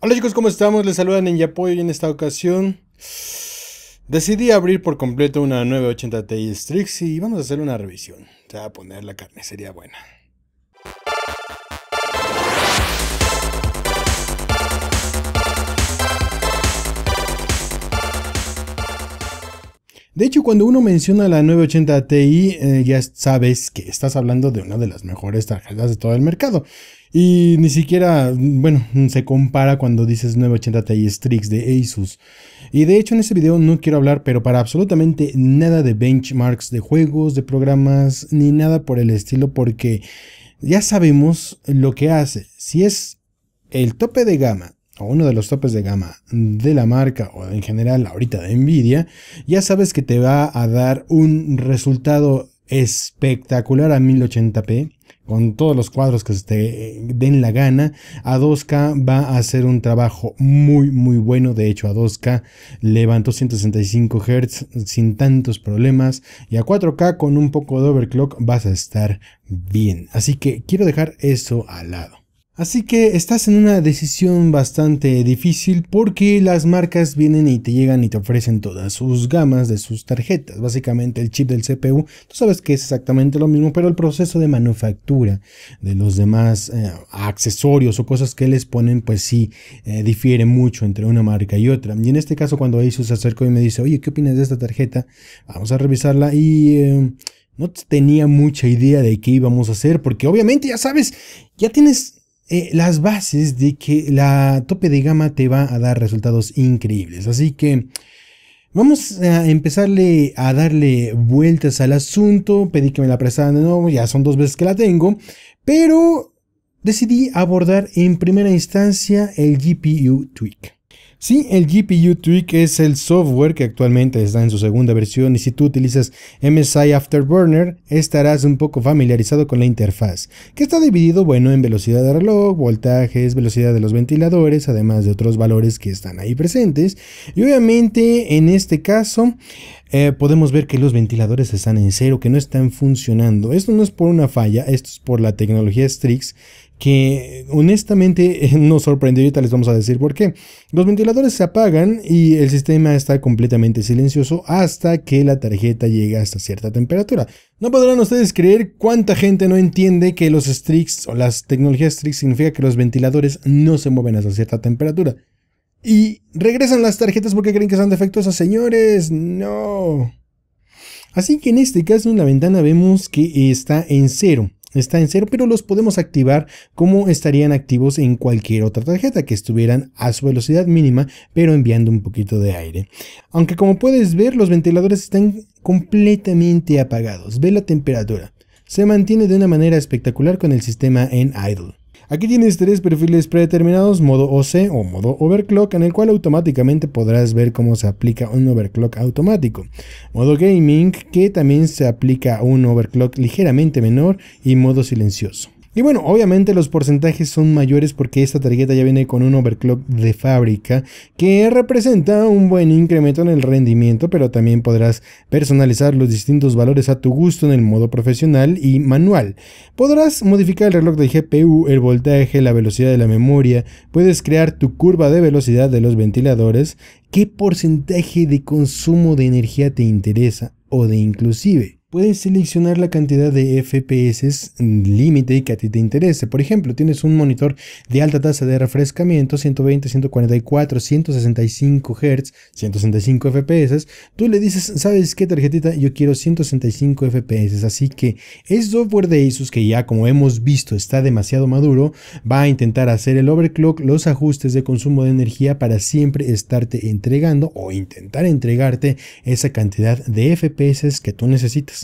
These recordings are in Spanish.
Hola chicos, ¿cómo estamos? Les saludan en Yapoyo y en esta ocasión decidí abrir por completo una 980 Ti Strix y vamos a hacer una revisión. Se va a poner la carnicería buena. De hecho, cuando uno menciona la 980 Ti, eh, ya sabes que estás hablando de una de las mejores tarjetas de todo el mercado. Y ni siquiera, bueno, se compara cuando dices 980 Ti Strix de Asus. Y de hecho en este video no quiero hablar, pero para absolutamente nada de benchmarks de juegos, de programas, ni nada por el estilo, porque ya sabemos lo que hace. Si es el tope de gama o uno de los topes de gama de la marca o en general ahorita de Nvidia, ya sabes que te va a dar un resultado espectacular a 1080p con todos los cuadros que se te den la gana. A 2K va a hacer un trabajo muy, muy bueno. De hecho, a 2K levantó 165 Hz sin tantos problemas. Y a 4K con un poco de overclock vas a estar bien. Así que quiero dejar eso al lado. Así que estás en una decisión bastante difícil porque las marcas vienen y te llegan y te ofrecen todas sus gamas de sus tarjetas, básicamente el chip del CPU. Tú sabes que es exactamente lo mismo, pero el proceso de manufactura de los demás eh, accesorios o cosas que les ponen, pues sí, eh, difiere mucho entre una marca y otra. Y en este caso, cuando Asus se acercó y me dice, oye, ¿qué opinas de esta tarjeta? Vamos a revisarla y... Em, no tenía mucha idea de qué íbamos a hacer, porque obviamente ya sabes, ya tienes eh, las bases de que la tope de gama te va a dar resultados increíbles. Así que vamos a empezarle a darle vueltas al asunto. Pedí que me la prestaran de nuevo, ya son dos veces que la tengo, pero decidí abordar en primera instancia el GPU Tweak. Si el GPU Tweak es el software que actualmente está en su segunda versión y si tú utilizas MSI Afterburner estarás un poco familiarizado con la interfaz, que está dividido bueno en velocidad de reloj, voltajes, velocidad de los ventiladores, además de otros valores que están ahí presentes. Y obviamente en este caso eh, podemos ver que los ventiladores están en cero, que no están funcionando. Esto no es por una falla, esto es por la tecnología Strix que honestamente eh, nos sorprendió ahorita les vamos a decir por qué. Los ventiladores se apagan y el sistema está completamente silencioso hasta que la tarjeta llega hasta cierta temperatura. No podrán ustedes creer cuánta gente no entiende que los Strix o las tecnologías Strix significa que los ventiladores no se mueven hasta cierta temperatura. Y regresan las tarjetas porque creen que son defectuosas, señores. No. Así que en este caso en la ventana vemos que está en cero. Está en cero, pero los podemos activar como estarían activos en cualquier otra tarjeta, que estuvieran a su velocidad mínima, pero enviando un poquito de aire. Aunque como puedes ver, los ventiladores están completamente apagados. Ve la temperatura. Se mantiene de una manera espectacular con el sistema en idle. Aquí tienes tres perfiles predeterminados, modo OC o modo overclock, en el cual automáticamente podrás ver cómo se aplica un overclock automático. Modo gaming, que también se aplica un overclock ligeramente menor y modo silencioso. Y bueno, obviamente los porcentajes son mayores porque esta tarjeta ya viene con un overclock de fábrica que representa un buen incremento en el rendimiento, pero también podrás personalizar los distintos valores a tu gusto en el modo profesional y manual. Podrás modificar el reloj de GPU, el voltaje, la velocidad de la memoria, puedes crear tu curva de velocidad de los ventiladores, qué porcentaje de consumo de energía te interesa o de inclusive Puedes seleccionar la cantidad de FPS límite que a ti te interese. Por ejemplo, tienes un monitor de alta tasa de refrescamiento, 120, 144, 165 Hz, 165 FPS. Tú le dices, ¿sabes qué tarjetita? Yo quiero 165 FPS. Así que el software de Asus, que ya como hemos visto está demasiado maduro, va a intentar hacer el overclock, los ajustes de consumo de energía para siempre estarte entregando o intentar entregarte esa cantidad de FPS que tú necesitas.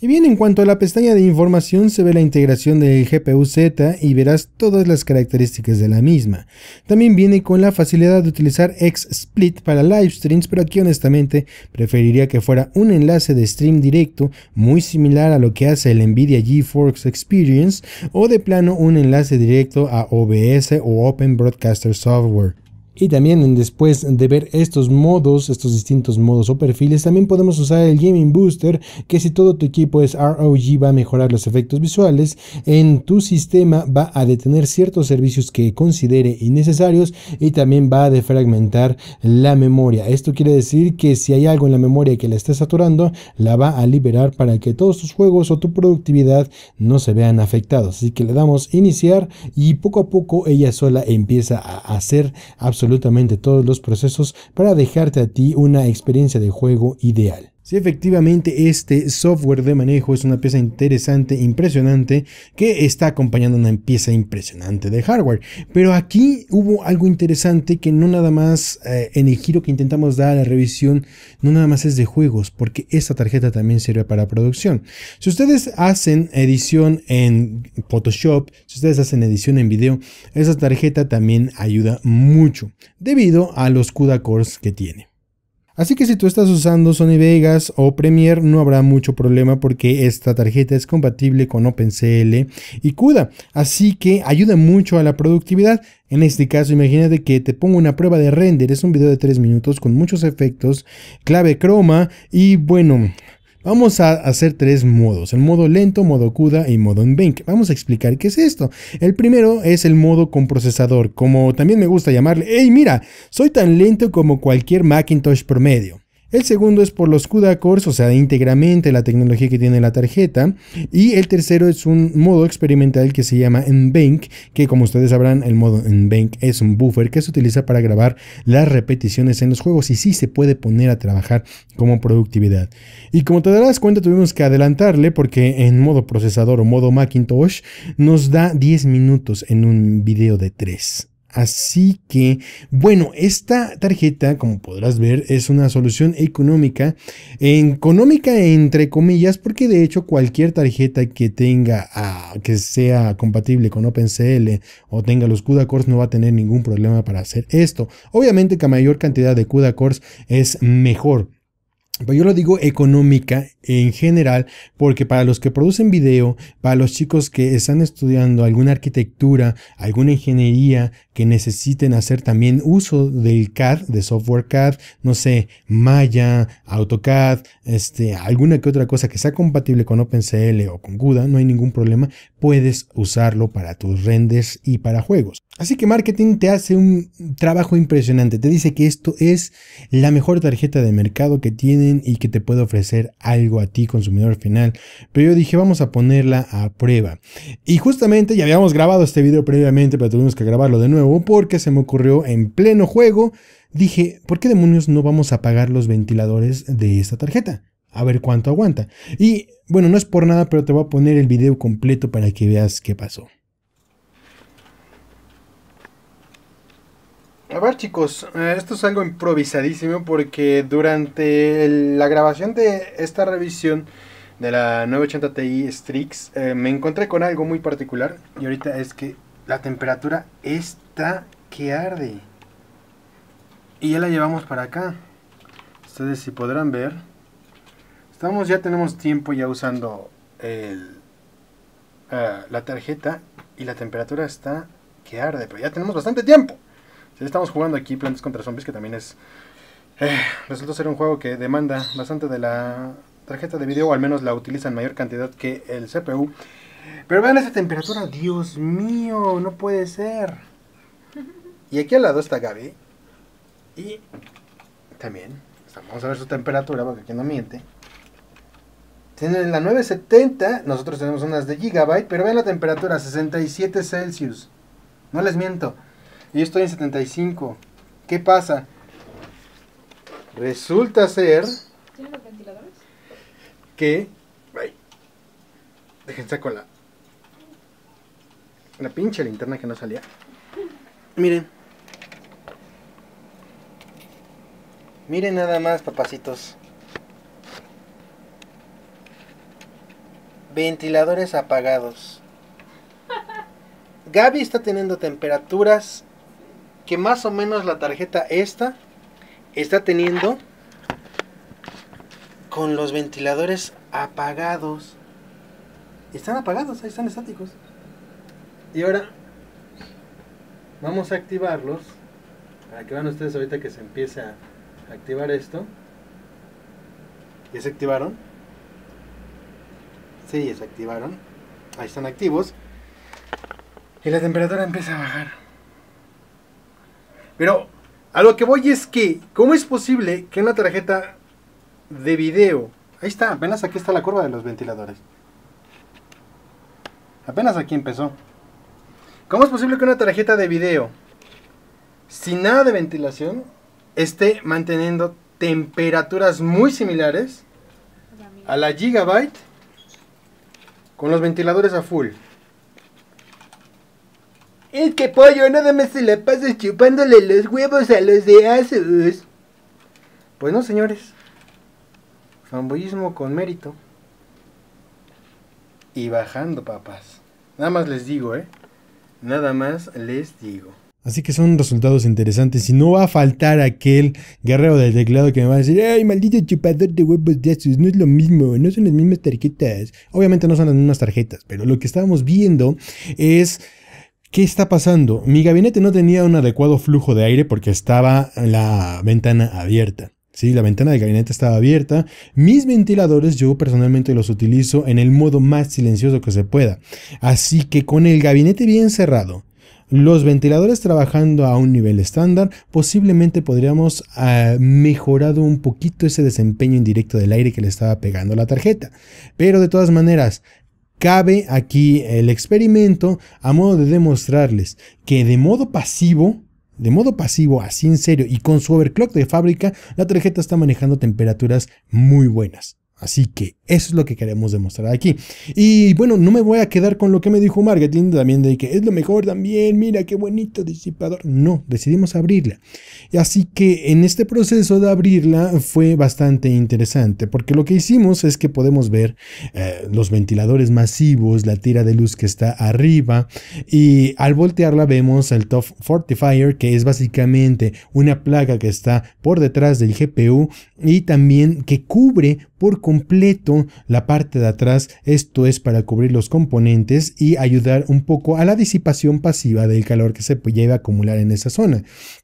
Y bien, en cuanto a la pestaña de información se ve la integración del GPU-Z y verás todas las características de la misma. También viene con la facilidad de utilizar XSplit para live streams, pero aquí honestamente preferiría que fuera un enlace de stream directo muy similar a lo que hace el Nvidia GeForce Experience o de plano un enlace directo a OBS o Open Broadcaster Software. Y también después de ver estos modos, estos distintos modos o perfiles, también podemos usar el Gaming Booster, que si todo tu equipo es ROG va a mejorar los efectos visuales, en tu sistema va a detener ciertos servicios que considere innecesarios y también va a defragmentar la memoria. Esto quiere decir que si hay algo en la memoria que la esté saturando, la va a liberar para que todos tus juegos o tu productividad no se vean afectados. Así que le damos iniciar y poco a poco ella sola empieza a hacer absolutamente absolutamente todos los procesos para dejarte a ti una experiencia de juego ideal sí, efectivamente este software de manejo es una pieza interesante, impresionante, que está acompañando una pieza impresionante de hardware. Pero aquí hubo algo interesante que no nada más eh, en el giro que intentamos dar a la revisión, no nada más es de juegos, porque esta tarjeta también sirve para producción. Si ustedes hacen edición en Photoshop, si ustedes hacen edición en video, esa tarjeta también ayuda mucho, debido a los CUDA cores que tiene. Así que si tú estás usando Sony Vegas o Premiere no habrá mucho problema porque esta tarjeta es compatible con OpenCL y CUDA, así que ayuda mucho a la productividad. En este caso imagínate que te pongo una prueba de render, es un video de 3 minutos con muchos efectos, clave croma y bueno, Vamos a hacer tres modos, el modo lento, modo CUDA y modo Unbank. Vamos a explicar qué es esto. El primero es el modo con procesador, como también me gusta llamarle, ¡Ey, mira, soy tan lento como cualquier Macintosh promedio. El segundo es por los CUDA cores, o sea, íntegramente la tecnología que tiene la tarjeta. Y el tercero es un modo experimental que se llama NBank, que como ustedes sabrán, el modo NBank es un buffer que se utiliza para grabar las repeticiones en los juegos y sí se puede poner a trabajar como productividad. Y como te darás cuenta, tuvimos que adelantarle porque en modo procesador o modo Macintosh nos da 10 minutos en un video de 3. Así que, bueno, esta tarjeta, como podrás ver, es una solución económica, económica entre comillas, porque de hecho cualquier tarjeta que tenga, ah, que sea compatible con OpenCL o tenga los CUDA cores no va a tener ningún problema para hacer esto. Obviamente que a mayor cantidad de CUDA cores es mejor. Pero yo lo digo económica en general, porque para los que producen video, para los chicos que están estudiando alguna arquitectura, alguna ingeniería, que necesiten hacer también uso del CAD, de software CAD, no sé, Maya, AutoCAD, este, alguna que otra cosa que sea compatible con OpenCL o con CUDA, no hay ningún problema, puedes usarlo para tus renders y para juegos. Así que marketing te hace un trabajo impresionante. Te dice que esto es la mejor tarjeta de mercado que tienen y que te puede ofrecer algo a ti, consumidor final. Pero yo dije, vamos a ponerla a prueba. Y justamente ya habíamos grabado este video previamente, pero tuvimos que grabarlo de nuevo porque se me ocurrió en pleno juego. Dije, ¿por qué demonios no vamos a pagar los ventiladores de esta tarjeta? A ver cuánto aguanta. Y bueno, no es por nada, pero te voy a poner el video completo para que veas qué pasó. A ver chicos, eh, esto es algo improvisadísimo porque durante la grabación de esta revisión de la 980 Ti Strix eh, me encontré con algo muy particular y ahorita es que la temperatura está que arde. Y ya la llevamos para acá. Ustedes si podrán ver, estamos ya tenemos tiempo ya usando eh, la tarjeta y la temperatura está que arde, pero ya tenemos bastante tiempo. Si estamos jugando aquí Plantas contra Zombies, que también es... Eh, resulta ser un juego que demanda bastante de la tarjeta de video, o al menos la utiliza en mayor cantidad que el CPU. Pero vean esa temperatura, Dios mío, no puede ser. Y aquí al lado está Gaby. Y también, vamos a ver su temperatura, porque aquí no miente. Tienen la 970, nosotros tenemos unas de Gigabyte, pero vean la temperatura, 67 Celsius. No les miento y estoy en 75. ¿Qué pasa? Resulta ser. ¿Tienen los ventiladores? Que. Ay, déjense con la. La pinche linterna que no salía. Miren. Miren nada más, papacitos. Ventiladores apagados. Gaby está teniendo temperaturas que más o menos la tarjeta esta está teniendo con los ventiladores apagados. Están apagados, ahí están estáticos. Y ahora vamos a activarlos. Para que vean ustedes ahorita que se empiece a activar esto. ¿Ya se activaron? Sí, ya se activaron. Ahí están activos. Y la temperatura empieza a bajar. Pero a lo que voy es que, ¿cómo es posible que una tarjeta de video... Ahí está, apenas aquí está la curva de los ventiladores. Apenas aquí empezó. ¿Cómo es posible que una tarjeta de video sin nada de ventilación esté manteniendo temperaturas muy similares a la Gigabyte con los ventiladores a full? Es que pollo, nada más se la pasa chupándole los huevos a los de Asus. Pues no, señores. Fanboyismo con mérito. Y bajando, papás. Nada más les digo, ¿eh? Nada más les digo. Así que son resultados interesantes y no va a faltar aquel guerrero del teclado que me va a decir, ¡ay, maldito chupador de huevos de Asus! No es lo mismo, no son las mismas tarjetas. Obviamente no son las mismas tarjetas, pero lo que estábamos viendo es ¿Qué está pasando? Mi gabinete no tenía un adecuado flujo de aire porque estaba la ventana abierta. Sí, la ventana del gabinete estaba abierta. Mis ventiladores yo personalmente los utilizo en el modo más silencioso que se pueda. Así que con el gabinete bien cerrado, los ventiladores trabajando a un nivel estándar, posiblemente podríamos haber ah, mejorado un poquito ese desempeño indirecto del aire que le estaba pegando a la tarjeta. Pero de todas maneras, Cabe aquí el experimento a modo de demostrarles que de modo pasivo, de modo pasivo, así en serio, y con su overclock de fábrica, la tarjeta está manejando temperaturas muy buenas. Así que eso es lo que queremos demostrar aquí. Y bueno, no me voy a quedar con lo que me dijo marketing también de que es lo mejor también, mira qué bonito disipador. No, decidimos abrirla. Así que en este proceso de abrirla fue bastante interesante porque lo que hicimos es que podemos ver eh, los ventiladores masivos, la tira de luz que está arriba y al voltearla vemos el Top Fortifier que es básicamente una placa que está por detrás del GPU y también que cubre por completo la parte de atrás, esto es para cubrir los componentes y ayudar un poco a la disipación pasiva del calor que se lleva a acumular en esa zona.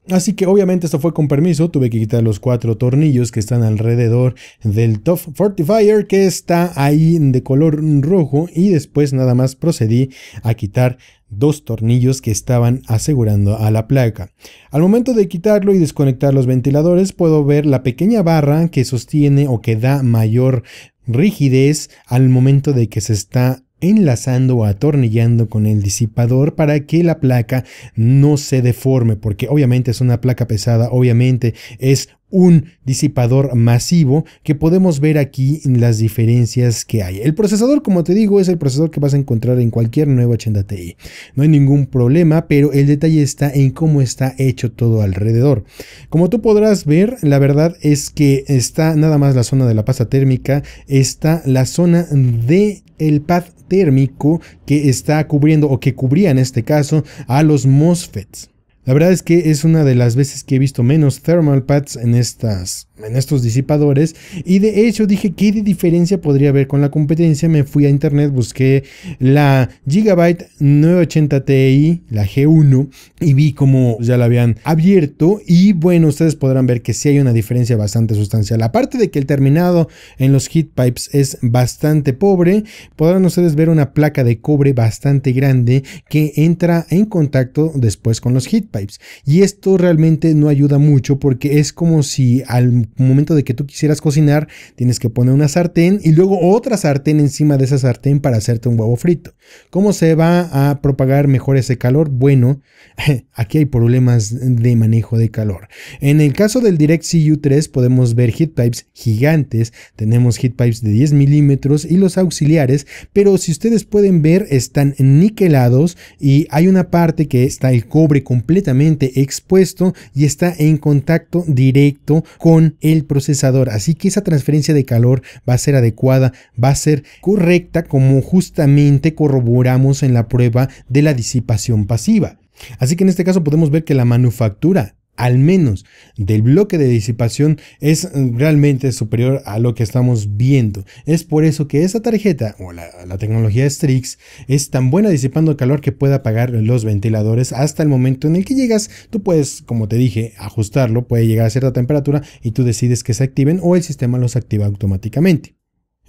Así que obviamente esto fue con permiso, tuve que quitar los cuatro tornillos que están alrededor del Tough Fortifier que está ahí de color rojo y después nada más procedí a quitar dos tornillos que estaban asegurando a la placa. Al momento de quitarlo y desconectar los ventiladores puedo ver la pequeña barra que sostiene o que da mayor rigidez al momento de que se está enlazando o atornillando con el disipador para que la placa no se deforme, porque obviamente es una placa pesada, obviamente es un disipador masivo que podemos ver aquí las diferencias que hay. El procesador, como te digo, es el procesador que vas a encontrar en cualquier 80 Ti. No hay ningún problema, pero el detalle está en cómo está hecho todo alrededor. Como tú podrás ver, la verdad es que está nada más la zona de la pasta térmica, está la zona de el pad térmico que está cubriendo o que cubría en este caso a los MOSFETs. La verdad es que es una de las veces que he visto menos thermal pads en estas en estos disipadores. Y de hecho dije, ¿qué diferencia podría haber con la competencia? Me fui a internet, busqué la Gigabyte 980 Ti, la G1, y vi como ya la habían abierto. Y bueno, ustedes podrán ver que sí hay una diferencia bastante sustancial. Aparte de que el terminado en los heat pipes es bastante pobre, podrán ustedes ver una placa de cobre bastante grande que entra en contacto después con los heat pipes. Y esto realmente no ayuda mucho porque es como si al momento de que tú quisieras cocinar, tienes que poner una sartén y luego otra sartén encima de esa sartén para hacerte un huevo frito. ¿Cómo se va a propagar mejor ese calor? Bueno, aquí hay problemas de manejo de calor. En el caso del Direct cu 3 podemos ver heat pipes gigantes, tenemos heat pipes de 10 milímetros y los auxiliares, pero si ustedes pueden ver están niquelados y hay una parte que está el cobre completamente expuesto y está en contacto directo con el procesador. Así que esa transferencia de calor va a ser adecuada, va a ser correcta como justamente corroboramos en la prueba de la disipación pasiva. Así que en este caso podemos ver que la manufactura al menos del bloque de disipación es mm, realmente superior a lo que estamos viendo. Es por eso que esa tarjeta o la, tecnología Strix es tan buena disipando calor que puede apagar los ventiladores hasta el momento en el que llegas. Tú puedes, como te dije, ajustarlo, puede llegar a cierta temperatura y tú decides que se activen o el sistema los activa automáticamente.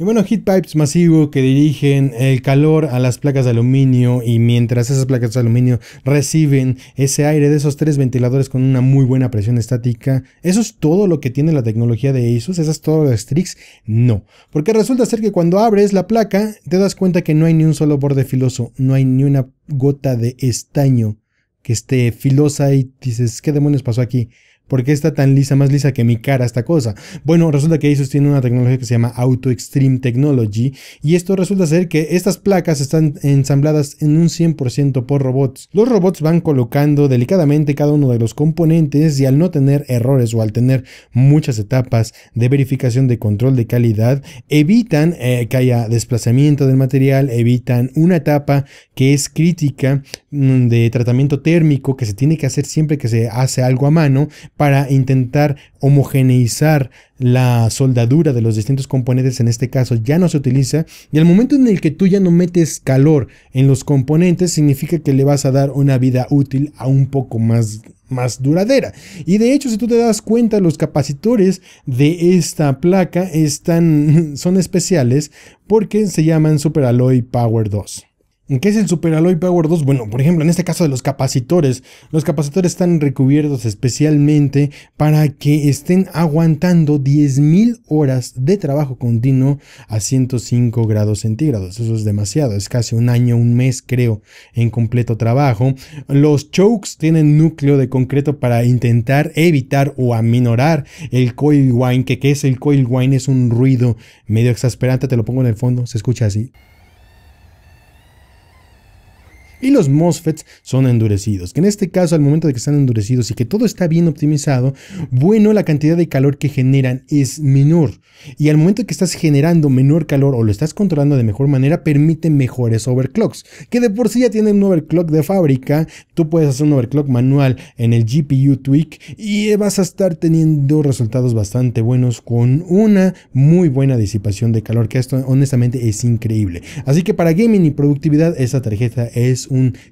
Y bueno, heat pipes masivo que dirigen el calor a las placas de aluminio y mientras esas placas de aluminio reciben ese aire de esos tres ventiladores con una muy buena presión estática, eso es todo lo que tiene la tecnología de ASUS, esas es todas las Strix, no. Porque resulta ser que cuando abres la placa te das cuenta que no hay ni un solo borde filoso, no hay ni una gota de estaño que esté filosa y dices, ¿qué demonios pasó aquí? ¿Por qué está tan lisa, más lisa que mi cara esta cosa? Bueno, resulta que ellos tiene una tecnología que se llama Auto Extreme Technology y esto resulta ser que estas placas están ensambladas en un 100% por robots. Los robots van colocando delicadamente cada uno de los componentes y al no tener errores o al tener muchas etapas de verificación de control de calidad, evitan eh, que haya desplazamiento del material, evitan una etapa que es crítica mm, de tratamiento térmico que se tiene que hacer siempre que se hace algo a mano para intentar homogeneizar la soldadura de los distintos componentes, en este caso ya no se utiliza, y al momento en el que tú ya no metes calor en los componentes, significa que le vas a dar una vida útil a un poco más más duradera. Y de hecho, si tú te das cuenta, los capacitores de esta placa están, son especiales porque se llaman Super Alloy Power 2. ¿Qué es el Super Alloy Power 2? Bueno, por ejemplo, en este caso de los capacitores. Los capacitores están recubiertos especialmente para que estén aguantando 10.000 horas de trabajo continuo a 105 grados centígrados. Eso es demasiado, es casi un año, un mes creo, en completo trabajo. Los chokes tienen núcleo de concreto para intentar evitar o aminorar el coil Wine. que qué es el coil Wine es un ruido medio exasperante, te lo pongo en el fondo, se escucha así y los MOSFETs son endurecidos. Que en este caso, al momento de que están endurecidos y que todo está bien optimizado, bueno, la cantidad de calor que generan es menor. Y al momento que estás generando menor calor o lo estás controlando de mejor manera, permite mejores overclocks. Que de por sí ya tienen un overclock de fábrica, tú puedes hacer un overclock manual en el GPU Tweak y vas a estar teniendo resultados bastante buenos con una muy buena disipación de calor, que esto honestamente es increíble. Así que para gaming y productividad, esta tarjeta es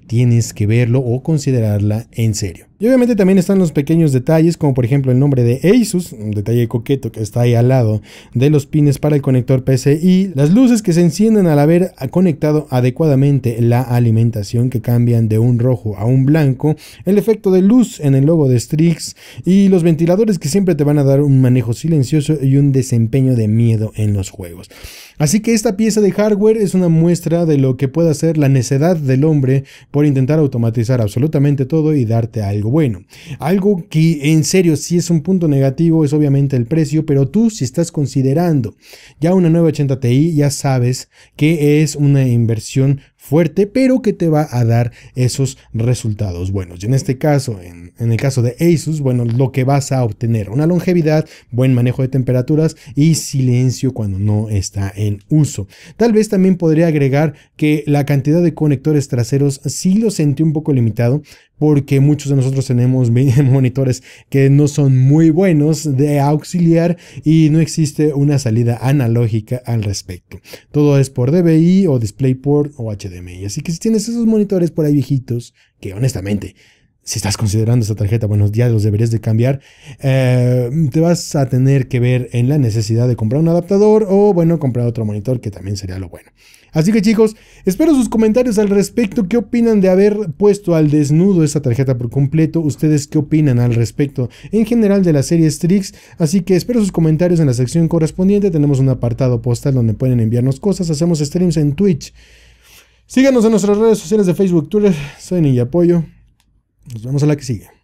tienes que verlo o considerarla en serio. Y obviamente también están los pequeños detalles, como por ejemplo el nombre de Asus, un detalle coqueto que está ahí al lado de los pines para el conector PCI, las luces que se encienden al haber conectado adecuadamente la alimentación que cambian de un rojo a un blanco, el efecto de luz en el logo de Strix y los ventiladores que siempre te van a dar un manejo silencioso y un desempeño de miedo en los juegos. Así que esta pieza de hardware es una muestra de lo que puede hacer la necedad del hombre por intentar automatizar absolutamente todo y darte algo bueno. Algo que en serio sí es un punto negativo es obviamente el precio, pero tú si estás considerando ya una 980 Ti, ya sabes que es una inversión fuerte, pero que te va a dar esos resultados buenos. Y en este caso, en, en, el caso de Asus, bueno, lo que vas a obtener, una longevidad, buen manejo de temperaturas y silencio cuando no está en uso. Tal vez también podría agregar que la cantidad de conectores traseros sí lo sentí un poco limitado, porque muchos de nosotros tenemos monitores que no son muy buenos de auxiliar y no existe una salida analógica al respecto. Todo es por DVI o DisplayPort o HDMI. Así que si tienes esos monitores por ahí viejitos, que honestamente si estás considerando esta tarjeta, buenos días, los deberías de cambiar, eh, te vas a tener que ver en la necesidad de comprar un adaptador o, bueno, comprar otro monitor, que también sería lo bueno. Así que chicos, espero sus comentarios al respecto. ¿Qué opinan de haber puesto al desnudo esta tarjeta por completo? ¿Ustedes qué opinan al respecto en general de la serie Strix? Así que espero sus comentarios en la sección correspondiente. Tenemos un apartado postal donde pueden enviarnos cosas. Hacemos streams en Twitch. Síganos en nuestras redes sociales de Facebook, Twitter. Soy Ninja Apoyo. Nos vemos a la que sigue.